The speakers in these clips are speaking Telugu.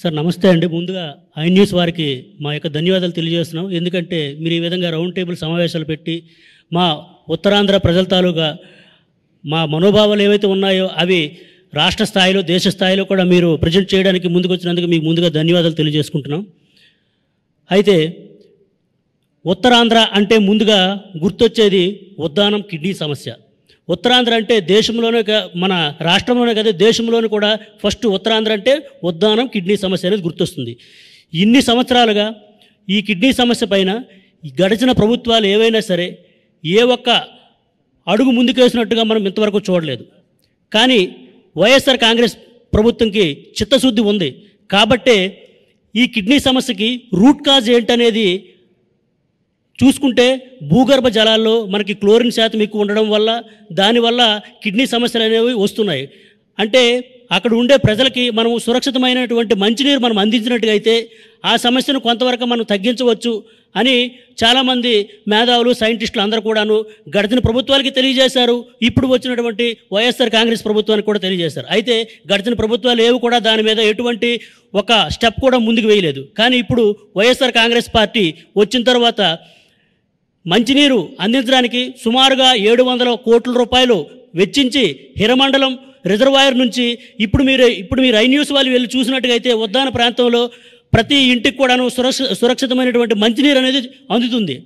సార్ నమస్తే అండి ముందుగా ఐ న్యూస్ వారికి మా యొక్క ధన్యవాదాలు తెలియజేస్తున్నాం ఎందుకంటే మీరు ఈ విధంగా రౌండ్ టేబుల్ సమావేశాలు పెట్టి మా ఉత్తరాంధ్ర ప్రజల తాలూగా మా మనోభావాలు ఏవైతే ఉన్నాయో అవి రాష్ట్ర స్థాయిలో దేశ స్థాయిలో కూడా మీరు ప్రజెంట్ చేయడానికి ముందుకు వచ్చినందుకు మీకు ముందుగా ధన్యవాదాలు తెలియజేసుకుంటున్నాం అయితే ఉత్తరాంధ్ర అంటే ముందుగా గుర్తొచ్చేది ఉద్దానం కిడ్నీ సమస్య ఉత్తరాంధ్ర అంటే దేశంలోనే మన రాష్ట్రంలోనే కదా దేశంలోనే కూడా ఫస్ట్ ఉత్తరాంధ్ర అంటే ఉద్దానం కిడ్నీ సమస్య అనేది గుర్తొస్తుంది ఇన్ని సంవత్సరాలుగా ఈ కిడ్నీ సమస్య పైన గడిచిన ప్రభుత్వాలు ఏవైనా సరే ఏ ఒక్క అడుగు ముందుకేసినట్టుగా మనం ఇంతవరకు చూడలేదు కానీ వైఎస్ఆర్ కాంగ్రెస్ ప్రభుత్వంకి చిత్తశుద్ధి ఉంది కాబట్టే ఈ కిడ్నీ సమస్యకి రూట్ కాజ్ ఏంటనేది చూసుకుంటే భూగర్భ జలాల్లో మనకి క్లోరిన్ శాతం ఎక్కువ ఉండడం వల్ల దానివల్ల కిడ్నీ సమస్యలు అనేవి వస్తున్నాయి అంటే అక్కడ ఉండే ప్రజలకి మనం సురక్షితమైనటువంటి మంచినీరు మనం అందించినట్టుగైతే ఆ సమస్యను కొంతవరకు మనం తగ్గించవచ్చు అని చాలామంది మేధావులు సైంటిస్టులు అందరూ కూడాను గడిచిన ప్రభుత్వాలకి తెలియజేశారు ఇప్పుడు వచ్చినటువంటి వైఎస్ఆర్ కాంగ్రెస్ ప్రభుత్వానికి కూడా తెలియజేశారు అయితే గడిచిన ప్రభుత్వాలు ఏవి కూడా దాని మీద ఎటువంటి ఒక స్టెప్ కూడా ముందుకు వేయలేదు కానీ ఇప్పుడు వైఎస్ఆర్ కాంగ్రెస్ పార్టీ వచ్చిన తర్వాత మంచినీరు అందించడానికి సుమారుగా ఏడు వందల కోట్ల రూపాయలు వెచ్చించి హిరమండలం రిజర్వాయర్ నుంచి ఇప్పుడు మీరు ఇప్పుడు మీరు ఐన్యూస్ వాళ్ళు వెళ్ళి చూసినట్టుగైతే ఉద్దాన ప్రాంతంలో ప్రతి ఇంటికి కూడాను సురక్ష సురక్షితమైనటువంటి మంచినీరు అనేది అందుతుంది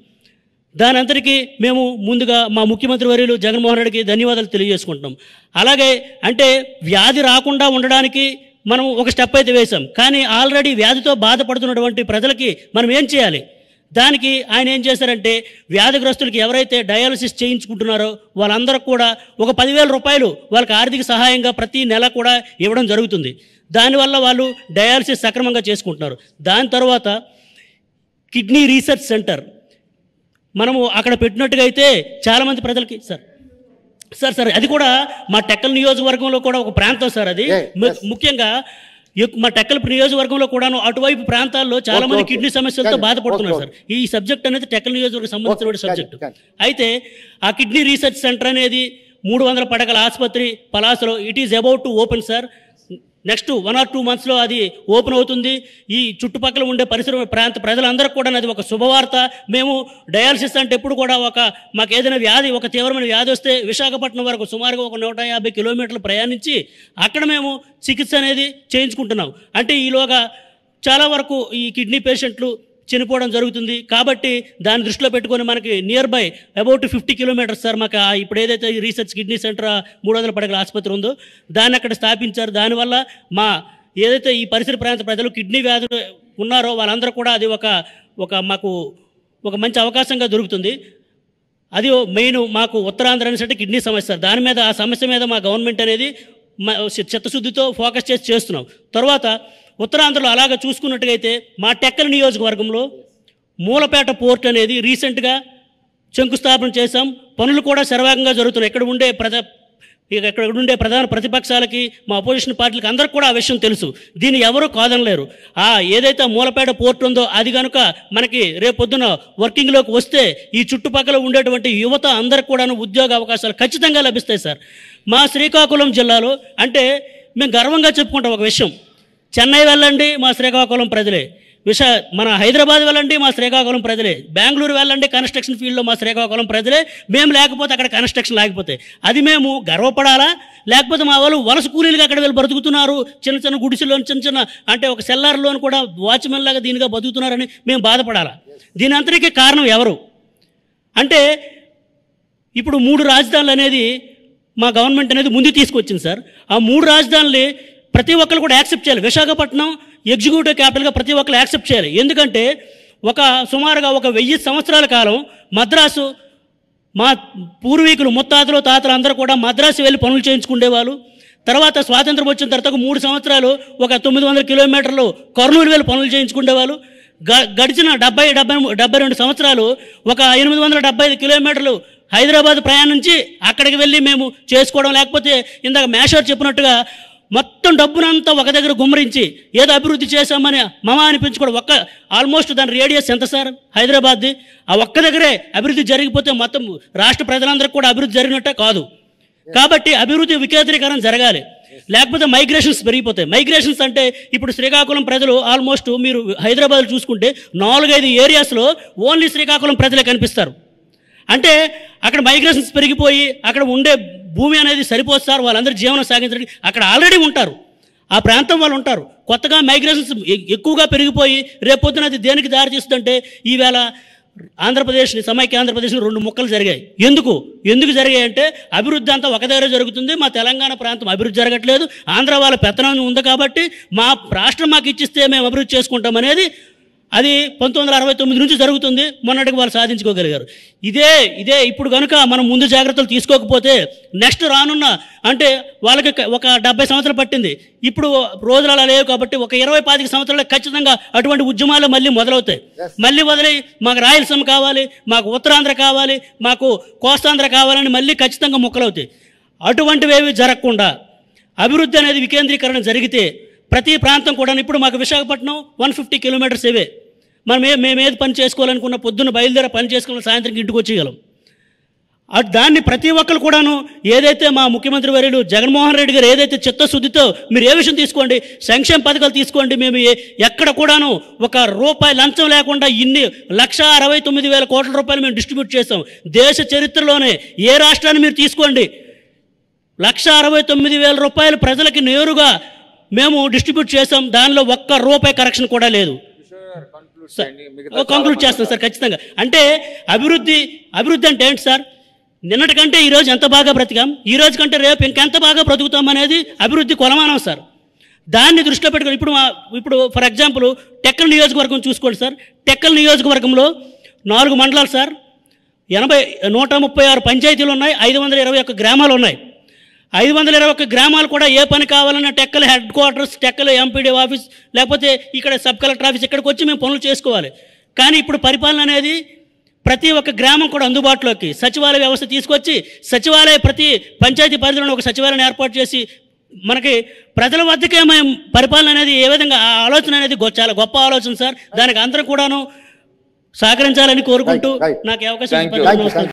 దాని అంతటికీ మేము ముందుగా మా ముఖ్యమంత్రి వర్యులు జగన్మోహన్ రెడ్డికి ధన్యవాదాలు తెలియజేసుకుంటున్నాం అలాగే అంటే వ్యాధి రాకుండా ఉండడానికి మనం ఒక స్టెప్ అయితే వేశాం కానీ ఆల్రెడీ వ్యాధితో బాధపడుతున్నటువంటి ప్రజలకి మనం ఏం చేయాలి దానికి ఆయన ఏం చేశారంటే వ్యాధిగ్రస్తులకు ఎవరైతే డయాలసిస్ చేయించుకుంటున్నారో వాళ్ళందరూ కూడా ఒక పదివేల రూపాయలు వాళ్ళకి ఆర్థిక సహాయంగా ప్రతి నెల కూడా ఇవ్వడం జరుగుతుంది దానివల్ల వాళ్ళు డయాలసిస్ సక్రమంగా చేసుకుంటున్నారు దాని తర్వాత కిడ్నీ రీసెర్చ్ సెంటర్ మనము అక్కడ పెట్టినట్టుగా అయితే చాలామంది ప్రజలకి సార్ సార్ సార్ అది కూడా మా టెక్కల్ నియోజకవర్గంలో కూడా ఒక ప్రాంతం సార్ అది ముఖ్యంగా మా టెక్కల నియోజకవర్గంలో కూడాను అటువైపు ప్రాంతాల్లో చాలా మంది కిడ్నీ సమస్యలతో బాధపడుతున్నారు సార్ ఈ సబ్జెక్ట్ అనేది టెక్కల నియోజకవర్గం సంబంధించిన సబ్జెక్ట్ అయితే ఆ కిడ్నీ రీసెర్చ్ సెంటర్ అనేది మూడు వందల పడకల ఆసుపత్రి పలాసలో it is about to open sir next one or two మంత్స్లో అది ఓపెన్ అవుతుంది ఈ చుట్టుపక్కల ఉండే పరిసర ప్రాంత ప్రజలందరికీ కూడా అది ఒక శుభవార్త మేము డయాలసిస్ అంటే ఎప్పుడు కూడా ఒక మాకు ఏదైనా వ్యాధి ఒక తీవ్రమైన వ్యాధి వస్తే విశాఖపట్నం వరకు సుమారుగా ఒక నూట యాభై కిలోమీటర్లు ప్రయాణించి అక్కడ మేము చికిత్స అనేది చేయించుకుంటున్నాం అంటే ఈలోగా చాలా వరకు ఈ కిడ్నీ పేషెంట్లు చనిపోవడం జరుగుతుంది కాబట్టి దాన్ని దృష్టిలో పెట్టుకొని మనకి near by about fifty kilometres sir మాకు ఇప్పుడు ఏదైతే రీసెర్చ్ కిడ్నీ సెంటర్ మూడు వందల పడగల ఆసుపత్రి ఉందో దాన్ని అక్కడ స్థాపించారు దానివల్ల మా ఏదైతే ఈ పరిసర ప్రాంత ప్రజలు కిడ్నీ వ్యాధులు ఉన్నారో వాళ్ళందరూ కూడా అది ఒక ఒక మాకు ఒక మంచి అవకాశంగా దొరుకుతుంది అది మెయిన్ మాకు ఉత్తరాంధ్ర అనేసరికి కిడ్నీ సమస్య సార్ దాని మీద ఆ సమస్య మీద మా గవర్నమెంట్ అనేది చిత్తశుద్ధితో ఫోకస్ చేసి చేస్తున్నాం తర్వాత ఉత్తరాంధ్రలో అలాగ చూసుకున్నట్టుగైతే మా టెక్కల నియోజకవర్గంలో మూలపేట పోర్ట్ అనేది రీసెంట్గా శంకుస్థాపన చేశాం పనులు కూడా సర్వాగంగా జరుగుతున్నాయి ఇక్కడ ఉండే ప్రజా ఇక ఇక్కడ ఉండే ప్రధాన ప్రతిపక్షాలకి మా అపోజిషన్ పార్టీలకి అందరికి కూడా ఆ విషయం తెలుసు దీన్ని ఎవరూ కాదనలేరు ఆ ఏదైతే మూలపేట పోర్టు ఉందో అది కనుక మనకి రేపొద్దున వర్కింగ్లోకి వస్తే ఈ చుట్టుపక్కల ఉండేటువంటి యువత అందరికి కూడాను ఉద్యోగ అవకాశాలు ఖచ్చితంగా లభిస్తాయి సార్ మా శ్రీకాకుళం జిల్లాలో అంటే మేము గర్వంగా చెప్పుకుంటాం ఒక విషయం చెన్నై వెళ్ళండి మా శ్రీకాకుళం ప్రజలే విశా మన హైదరాబాద్ వెళ్ళండి మా శ్రీకాకుళం ప్రజలే బెంగళూరు వెళ్ళండి కన్స్ట్రక్షన్ ఫీల్డ్లో మా శ్రీకాకుళం ప్రజలే మేము లేకపోతే అక్కడ కన్స్ట్రక్షన్ లేకపోతే అది మేము గర్వపడాలా లేకపోతే మా వాళ్ళు వలస కూలీలుగా అక్కడ వెళ్ళి బ్రతుకుతున్నారు చిన్న చిన్న గుడిసెలోని చిన్న చిన్న అంటే ఒక సెల్లార్లోని కూడా వాచ్మెన్ లాగా దీనిగా బతుకుతున్నారని మేము బాధపడాలా దీని అంతటికీ కారణం ఎవరు అంటే ఇప్పుడు మూడు రాజధానులు అనేది మా గవర్నమెంట్ అనేది ముందు తీసుకొచ్చింది సార్ ఆ మూడు రాజధానులు ప్రతి ఒక్కరు కూడా యాక్సెప్ట్ చేయాలి విశాఖపట్నం ఎగ్జిక్యూటివ్ క్యాపిటల్గా ప్రతి ఒక్కరు యాక్సెప్ట్ చేయాలి ఎందుకంటే ఒక సుమారుగా ఒక వెయ్యి సంవత్సరాల కాలం మద్రాసు మా పూర్వీకులు ముత్తాతలు తాతలు అందరూ కూడా మద్రాసు వెళ్ళి పనులు చేయించుకునేవాళ్ళు తర్వాత స్వాతంత్రం వచ్చిన తర్వాత మూడు సంవత్సరాలు ఒక తొమ్మిది వందల కిలోమీటర్లు కర్నూలు వెళ్ళి పనులు చేయించుకునేవాళ్ళు గ గడిచిన డెబ్బై డెబ్బై డెబ్బై రెండు సంవత్సరాలు ఒక ఎనిమిది వందల డెబ్బై ఐదు కిలోమీటర్లు హైదరాబాద్ ప్రయాణించి అక్కడికి వెళ్ళి మేము చేసుకోవడం లేకపోతే ఇందాక మేషర్ చెప్పినట్టుగా మొత్తం డబ్బునంతా ఒక దగ్గర గుమ్మరించి ఏదో అభివృద్ధి చేశామని మమ అనిపించుకోవడం ఒక్క ఆల్మోస్ట్ దాని రేడియస్ ఎంత సార్ హైదరాబాద్ది ఆ ఒక్క దగ్గరే అభివృద్ధి జరిగిపోతే మొత్తం రాష్ట్ర ప్రజలందరికీ కూడా అభివృద్ధి జరిగినట్టే కాదు కాబట్టి అభివృద్ధి వికేంద్రీకరణ జరగాలి లేకపోతే మైగ్రేషన్స్ పెరిగిపోతాయి మైగ్రేషన్స్ అంటే ఇప్పుడు శ్రీకాకుళం ప్రజలు ఆల్మోస్ట్ మీరు హైదరాబాద్ చూసుకుంటే నాలుగైదు ఏరియాస్లో ఓన్లీ శ్రీకాకుళం ప్రజలే కనిపిస్తారు అంటే అక్కడ మైగ్రేషన్స్ పెరిగిపోయి అక్కడ ఉండే భూమి అనేది సరిపోదు సార్ వాళ్ళందరూ జీవనం సాగించడానికి అక్కడ ఆల్రెడీ ఉంటారు ఆ ప్రాంతం వాళ్ళు ఉంటారు కొత్తగా మైగ్రేషన్స్ ఎక్కువగా పెరిగిపోయి రేపొద్దున అది దేనికి దారి తీస్తుంటే ఈవేళ ఆంధ్రప్రదేశ్ సమైక్య ఆంధ్రప్రదేశ్లో రెండు ముక్కలు జరిగాయి ఎందుకు ఎందుకు జరిగాయి అంటే అభివృద్ధి అంతా ఒక దగ్గర జరుగుతుంది మా తెలంగాణ ప్రాంతం అభివృద్ధి జరగట్లేదు ఆంధ్ర వాళ్ళ పెత్తనం ఉంది కాబట్టి మా రాష్ట్రం మాకు ఇచ్చిస్తే మేము అభివృద్ధి చేసుకుంటాం అనేది అది పంతొమ్మిది అరవై తొమ్మిది నుంచి జరుగుతుంది మొన్నటికి వాళ్ళు సాధించుకోగలిగారు ఇదే ఇదే ఇప్పుడు కనుక మనం ముందు జాగ్రత్తలు తీసుకోకపోతే నెక్స్ట్ రానున్న అంటే వాళ్ళకి ఒక డెబ్బై సంవత్సరాలు పట్టింది ఇప్పుడు రోజులు అలా లేవు కాబట్టి ఒక ఇరవై పాతిక సంవత్సరాలు ఖచ్చితంగా అటువంటి ఉద్యమాలు మళ్ళీ మొదలవుతాయి మళ్ళీ వదిలి మాకు రాయలసీమ కావాలి మాకు ఉత్తరాంధ్ర కావాలి మాకు కోస్తాంధ్ర కావాలని మళ్ళీ ఖచ్చితంగా మొక్కలవుతాయి అటువంటివేవి జరగకుండా అభివృద్ధి అనేది వికేంద్రీకరణ జరిగితే ప్రతి ప్రాంతం కూడా ఇప్పుడు మాకు విశాఖపట్నం వన్ ఫిఫ్టీ కిలోమీటర్స్ ఇవే మనం ఏ మేమేది పని చేసుకోవాలనుకున్న పొద్దున్న బయలుదేరి పని చేసుకున్న సాయంత్రం ఇంటికి వచ్చేయగలం దాన్ని ప్రతి ఒక్కరు కూడాను ఏదైతే మా ముఖ్యమంత్రి వర్యులు జగన్మోహన్ రెడ్డి గారు ఏదైతే చిత్తశుద్ధితో మీరు ఏ విషయం తీసుకోండి సంక్షేమ పథకాలు తీసుకోండి మేము ఎక్కడ కూడాను ఒక రూపాయి లంచం లేకుండా ఇన్ని లక్ష అరవై తొమ్మిది వేల కోట్ల రూపాయలు మేము డిస్ట్రిబ్యూట్ చేస్తాం దేశ చరిత్రలోనే ఏ రాష్ట్రాన్ని మీరు తీసుకోండి లక్ష అరవై తొమ్మిది వేల రూపాయలు ప్రజలకి నేరుగా మేము డిస్ట్రిబ్యూట్ చేసాం దానిలో ఒక్క రూపాయి కరెక్షన్ కూడా లేదు కంక్లూడ్ చేస్తాం సార్ ఖచ్చితంగా అంటే అభివృద్ధి అభివృద్ధి అంటే ఏంటి సార్ నిన్నటికంటే ఈరోజు ఎంత బాగా బ్రతికాం ఈ రోజు కంటే రేపు ఇంకెంత బాగా బ్రతుకుతాం అనేది అభివృద్ధి కొలమానం సార్ దాన్ని దృష్టిలో పెట్టుకుని ఇప్పుడు ఇప్పుడు ఫర్ ఎగ్జాంపుల్ టెక్కల్ నియోజకవర్గం చూసుకోండి సార్ టెక్కల్ నియోజకవర్గంలో నాలుగు మండలాలు సార్ ఎనభై నూట ముప్పై ఆరు పంచాయతీలు ఉన్నాయి ఐదు వందల ఇరవై ఒక్క గ్రామాలు ఉన్నాయి ఐదు వందల ఇరవై ఒక్క గ్రామాలు కూడా ఏ పని కావాలన్నా Tekkali headquarters Tekkali MPD office లేకపోతే ఇక్కడ సబ్ కలెక్టర్ ఆఫీస్ ఇక్కడికి వచ్చి మేము పనులు చేసుకోవాలి కానీ ఇప్పుడు పరిపాలన అనేది ప్రతి ఒక్క గ్రామం కూడా అందుబాటులోకి సచివాలయ వ్యవస్థ తీసుకొచ్చి సచివాలయ ప్రతి పంచాయతీ పరిధిలో ఒక సచివాలయం ఏర్పాటు చేసి మనకి ప్రజల వద్దకే మేము పరిపాలన అనేది ఏ విధంగా ఆలోచన అనేది చాలా గొప్ప ఆలోచన సార్ దానికి అందరూ కూడాను సహకరించాలని కోరుకుంటూ నాకు అవకాశం